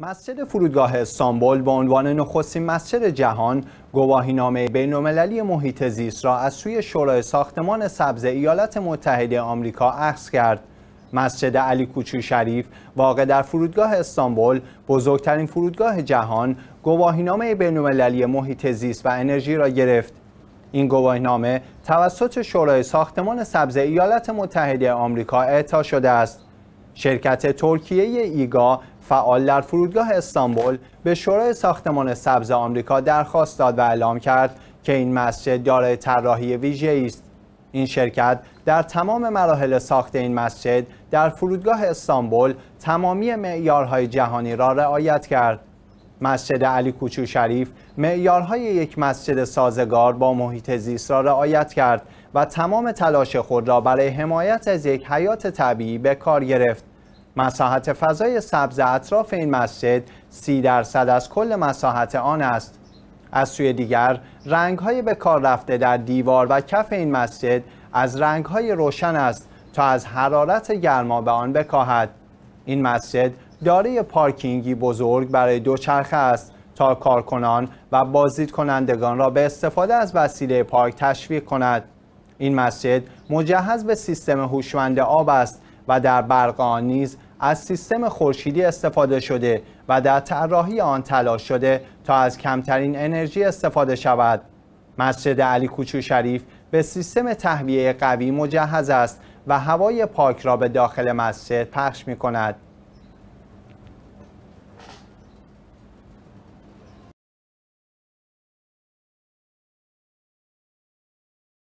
مسجد فرودگاه استانبول به عنوان نخستین مسجد جهان گواهینامه بینالمللی محیط زیست را از سوی شورای ساختمان سبز ایالات متحده آمریکا اخذ کرد مسجد علی کوچو شریف واقع در فرودگاه استانبول بزرگترین فرودگاه جهان گواهینامه بینالمللی محیط زیست و انرژی را گرفت این گواهینامه توسط شورای ساختمان سبز ایالات متحده آمریکا اعطا شده است شرکت ترکیه ایگا فعال در فرودگاه استانبول به شورای ساختمان سبز آمریکا درخواست داد و اعلام کرد که این مسجد دارای طراحی ویژه است این شرکت در تمام مراحل ساخت این مسجد در فرودگاه استانبول تمامی معیارهای جهانی را رعایت کرد مسجد علی کوچو شریف معیارهای یک مسجد سازگار با محیط زیست را رعایت کرد و تمام تلاش خود را برای حمایت از یک حیات طبیعی به کار گرفت مساحت فضای سبز اطراف این مسجد سی درصد از کل مساحت آن است از سوی دیگر رنگ های به کار رفته در دیوار و کف این مسجد از رنگ های روشن است تا از حرارت گرما به آن بکاهد این مسجد داره پارکینگی بزرگ برای دوچرخه است تا کارکنان و بازدید کنندگان را به استفاده از وسیله پارک تشویق کند این مسجد مجهز به سیستم هوشمند آب است و در برق آن نیز از سیستم خورشیدی استفاده شده و در طراحی آن تلاش شده تا از کمترین انرژی استفاده شود مسجد علی کوچو شریف به سیستم تهویه قوی مجهز است و هوای پاک را به داخل مسجد پخش می کند